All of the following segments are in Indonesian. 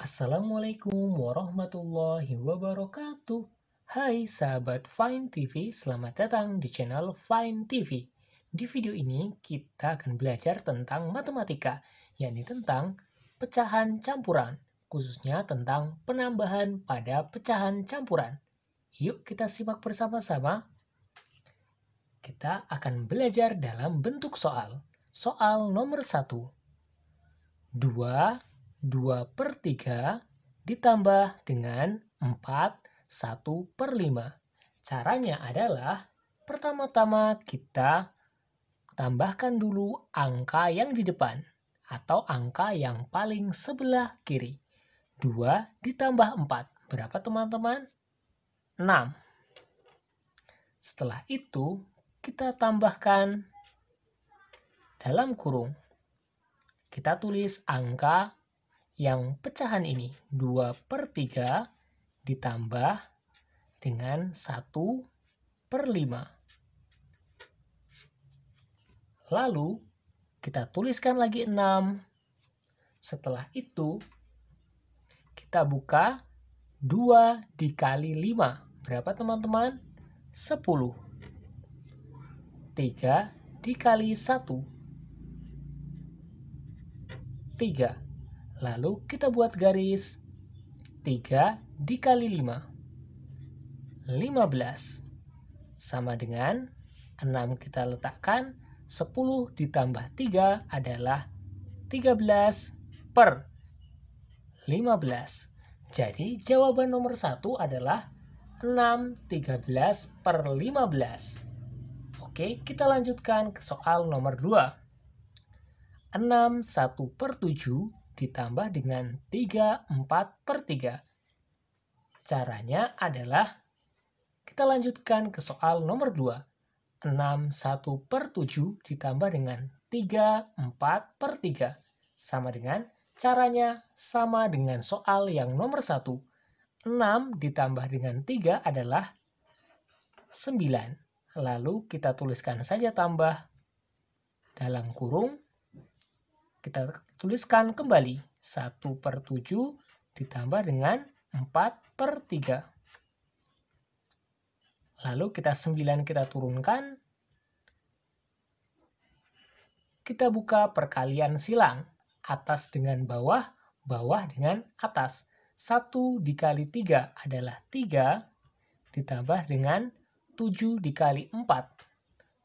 Assalamualaikum warahmatullahi wabarakatuh. Hai sahabat Fine TV, selamat datang di channel Fine TV. Di video ini kita akan belajar tentang matematika, yakni tentang pecahan campuran, khususnya tentang penambahan pada pecahan campuran. Yuk kita simak bersama-sama. Kita akan belajar dalam bentuk soal. Soal nomor 1. 2 2 per 3 ditambah dengan 4 1 per 5. Caranya adalah pertama-tama kita tambahkan dulu angka yang di depan atau angka yang paling sebelah kiri. 2 ditambah 4. Berapa teman-teman? 6. Setelah itu kita tambahkan dalam kurung. Kita tulis angka yang pecahan ini 2 per 3 ditambah dengan 1 per 5. Lalu kita tuliskan lagi 6. Setelah itu kita buka 2 dikali 5. Berapa teman-teman? 10. 3 dikali 1. 3. Lalu kita buat garis 3 dikali 5. 15 sama dengan 6 kita letakkan 10 ditambah 3 adalah 13 per 15. Jadi jawaban nomor 1 adalah 6 13 per 15. Oke, kita lanjutkan ke soal nomor 2. 6 1 per 7 ditambah dengan 3, 4 per 3. Caranya adalah kita lanjutkan ke soal nomor 2. 6, 1 per 7 ditambah dengan 3, 4 per 3. Sama dengan, caranya sama dengan soal yang nomor 1. 6 ditambah dengan 3 adalah 9. Lalu kita tuliskan saja tambah dalam kurung kita tuliskan kembali 1 per 7 ditambah dengan 4 per 3. Lalu kita 9 kita turunkan. Kita buka perkalian silang. Atas dengan bawah, bawah dengan atas. 1 dikali 3 adalah 3 ditambah dengan 7 dikali 4, 28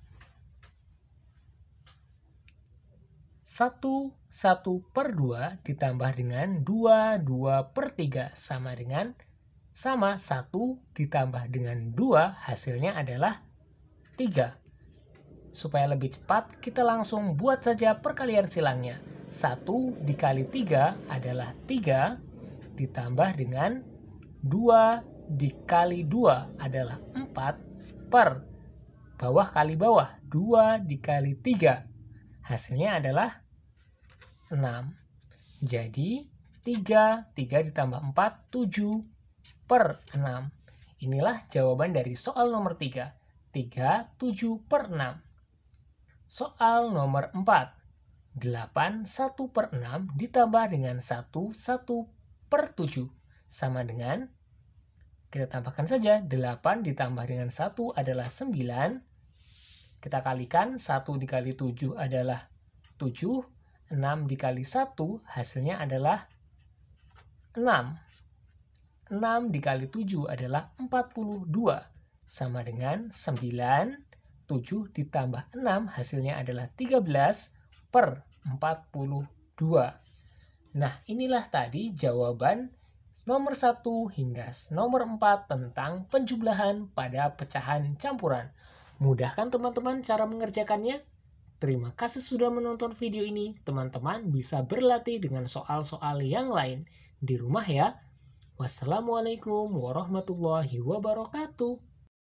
1, 1 per 2 ditambah dengan 2, 2 per 3 sama dengan sama 1 ditambah dengan 2 hasilnya adalah 3. Supaya lebih cepat, kita langsung buat saja perkalian silangnya. 1 dikali 3 adalah 3 ditambah dengan 2 dikali 2 adalah 4 per bawah kali bawah 2 dikali 3 Hasilnya adalah 6. Jadi 3, 3 ditambah 4, 7 per 6. Inilah jawaban dari soal nomor 3. 3, 7 per 6. Soal nomor 4. 8, 1 per 6 ditambah dengan 1, 1 per 7. Sama dengan, kita tambahkan saja, 8 ditambah dengan 1 adalah 9, kita kalikan 1 dikali 7 adalah 7, 6 dikali 1 hasilnya adalah 6. 6 dikali 7 adalah 42, sama dengan 9, 7 ditambah 6 hasilnya adalah 13 per 42. Nah, inilah tadi jawaban nomor 1 hingga nomor 4 tentang penjumlahan pada pecahan campuran. Mudah kan teman-teman cara mengerjakannya? Terima kasih sudah menonton video ini. Teman-teman bisa berlatih dengan soal-soal yang lain di rumah ya. Wassalamualaikum warahmatullahi wabarakatuh.